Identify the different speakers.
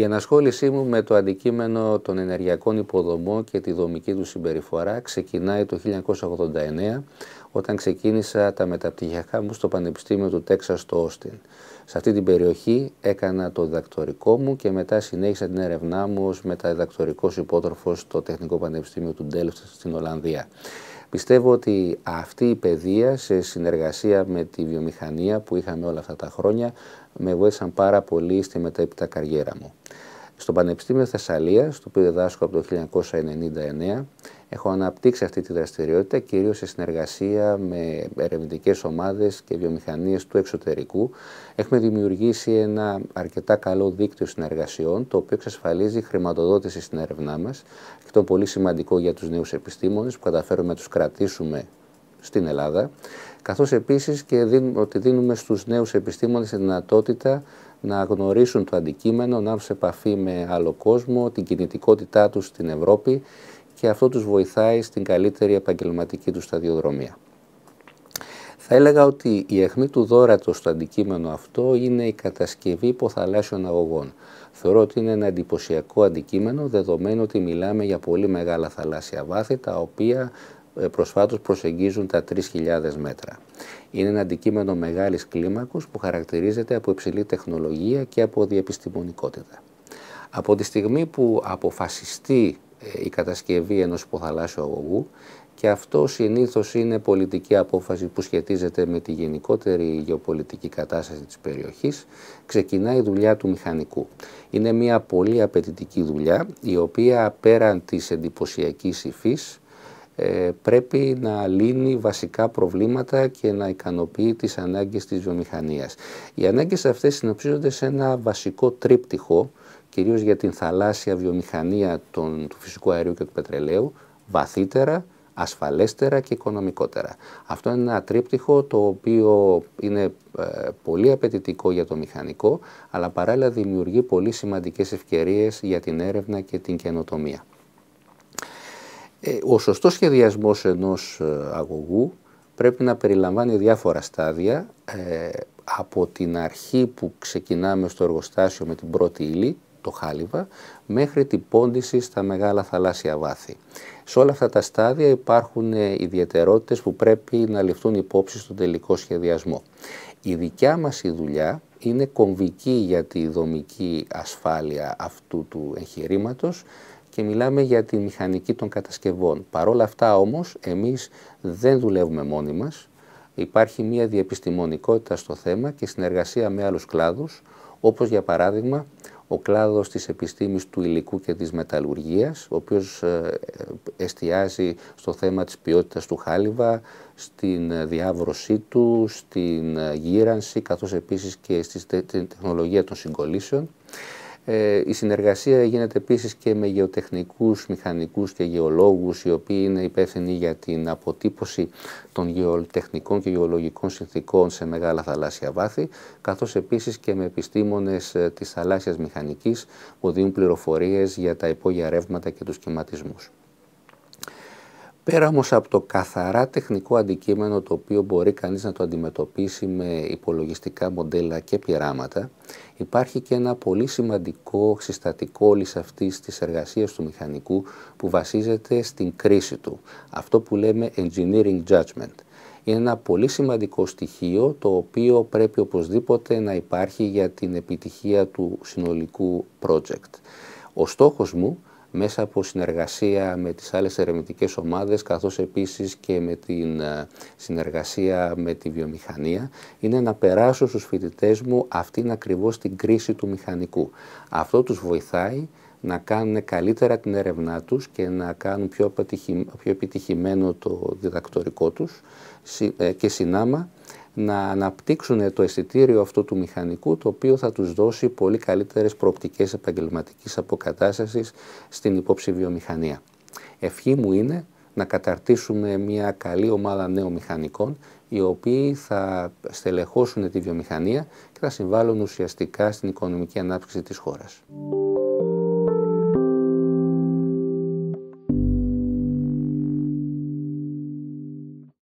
Speaker 1: Η ενασχόλησή μου με το αντικείμενο των ενεργειακών υποδομών και τη δομική του συμπεριφορά ξεκινάει το 1989 όταν ξεκίνησα τα μεταπτυχιακά μου στο Πανεπιστήμιο του Τέξας στο Όστιν. Σε αυτή την περιοχή έκανα το διδακτορικό μου και μετά συνέχισα την έρευνά μου ως μεταδιδακτορικός υπότροφος στο Τεχνικό Πανεπιστήμιο του Ντέλφτ στην Ολλανδία. Πιστεύω ότι αυτή η παιδεία σε συνεργασία με τη βιομηχανία που είχαμε όλα αυτά τα χρόνια με βοήθησαν πάρα πολύ στη μετέπειτα καριέρα μου. Στο Πανεπιστήμιο Θεσσαλία, το οποίο διδάσκω από το 1999, έχω αναπτύξει αυτή τη δραστηριότητα κυρίως σε συνεργασία με ερευνητικές ομάδες και βιομηχανίες του εξωτερικού. Έχουμε δημιουργήσει ένα αρκετά καλό δίκτυο συνεργασιών, το οποίο εξασφαλίζει χρηματοδότηση στην έρευνά μας. Αυτό είναι πολύ σημαντικό για τους νέους επιστήμονες που καταφέρουμε να τους κρατήσουμε στην Ελλάδα, καθώς επίσης και δίνουμε, ότι δίνουμε στους νέους επιστήμονες τη δυνατότητα να γνωρίσουν το αντικείμενο, να έρθουν σε επαφή με άλλο κόσμο, την κινητικότητά τους στην Ευρώπη και αυτό τους βοηθάει στην καλύτερη επαγγελματική τους σταδιοδρομία. Θα έλεγα ότι η αιχμή του δόρατος στο αντικείμενο αυτό είναι η κατασκευή υποθαλάσσιων αγωγών. Θεωρώ ότι είναι ένα εντυπωσιακό αντικείμενο, δεδομένου ότι μιλάμε για πολύ μεγάλα θαλάσσια βάθη, τα οποία ε, προσφάτως προσεγγίζουν τα 3.000 μέτρα. Είναι ένα αντικείμενο μεγάλης κλίμακος που χαρακτηρίζεται από υψηλή τεχνολογία και από διεπιστημονικότητα. Από τη στιγμή που αποφασιστεί ε, η κατασκευή ενός υποθαλάσσιου αγωγού, και αυτό συνήθως είναι πολιτική απόφαση που σχετίζεται με τη γενικότερη γεωπολιτική κατάσταση της περιοχής, ξεκινάει η δουλειά του μηχανικού. Είναι μια πολύ απαιτητική δουλειά, η οποία πέραν της εντυπωσιακής υφής, ε, πρέπει να λύνει βασικά προβλήματα και να ικανοποιεί τις ανάγκες της βιομηχανίας. Οι ανάγκες αυτές συνοψίζονται σε ένα βασικό τρίπτυχο, κυρίως για την θαλάσσια βιομηχανία του φυσικού αερίου και του πετρελαίου, βαθύτερα, ασφαλέστερα και οικονομικότερα. Αυτό είναι ένα τρίπτυχο το οποίο είναι ε, πολύ απαιτητικό για το μηχανικό, αλλά παράλληλα δημιουργεί πολύ σημαντικές ευκαιρίες για την έρευνα και την καινοτομία. Ε, ο σωστός σχεδιασμός ενός ε, αγωγού πρέπει να περιλαμβάνει διάφορα στάδια ε, από την αρχή που ξεκινάμε στο εργοστάσιο με την πρώτη ύλη, το χάλιβα, μέχρι την πόντιση στα μεγάλα θαλάσσια βάθη. Σε όλα αυτά τα στάδια υπάρχουν ιδιαιτερότητες που πρέπει να ληφθούν υπόψη στον τελικό σχεδιασμό. Η δικιά μας η δουλειά είναι κομβική για τη δομική ασφάλεια αυτού του εγχειρήματος και μιλάμε για τη μηχανική των κατασκευών. Παρ' αυτά όμως εμείς δεν δουλεύουμε μόνοι μας. Υπάρχει μια διεπιστημονικότητα στο θέμα και συνεργασία με άλλους κλάδους, όπως για παράδειγμα ο κλάδος της επιστήμης του υλικού και της μεταλλουργίας, ο οποίος ε, εστιάζει στο θέμα της ποιότητας του χάλιβα, στην ε, διάβρωσή του, στην ε, γύρανση, καθώς επίσης και στη τεχνολογία των συγκολήσεων. Ε, η συνεργασία γίνεται επίσης και με γεωτεχνικούς, μηχανικούς και γεωλόγους οι οποίοι είναι υπεύθυνοι για την αποτύπωση των γεωτεχνικών και γεωλογικών συνθήκων σε μεγάλα θαλάσσια βάθη καθώς επίσης και με επιστήμονες ε, της θαλάσσιας μηχανικής που δίνουν πληροφορίες για τα υπόγεια ρεύματα και τους κυματισμούς. Πέρα όμως από το καθαρά τεχνικό αντικείμενο το οποίο μπορεί κανείς να το αντιμετωπίσει με υπολογιστικά μοντέλα και πειράματα, υπάρχει και ένα πολύ σημαντικό συστατικό όλης αυτής της εργασίας του μηχανικού που βασίζεται στην κρίση του. Αυτό που λέμε engineering judgment. Είναι ένα πολύ σημαντικό στοιχείο το οποίο πρέπει οπωσδήποτε να υπάρχει για την επιτυχία του συνολικού project. Ο στόχος μου μέσα από συνεργασία με τις άλλες ερευνητικές ομάδες καθώς επίσης και με την ε, συνεργασία με τη βιομηχανία είναι να περάσω στους φοιτητές μου αυτήν ακριβώς την κρίση του μηχανικού. Αυτό τους βοηθάει να κάνουν καλύτερα την έρευνά τους και να κάνουν πιο επιτυχημένο το διδακτορικό τους ε, και συνάμα να αναπτύξουν το αισθητήριο αυτό του μηχανικού, το οποίο θα τους δώσει πολύ καλύτερες προοπτικές επαγγελματικής αποκατάστασης στην υπόψη βιομηχανία. Ευχή μου είναι να καταρτήσουμε μια καλή ομάδα νέων μηχανικών, οι οποίοι θα στελεχώσουν τη βιομηχανία και θα συμβάλλουν ουσιαστικά στην οικονομική ανάπτυξη της χώρας.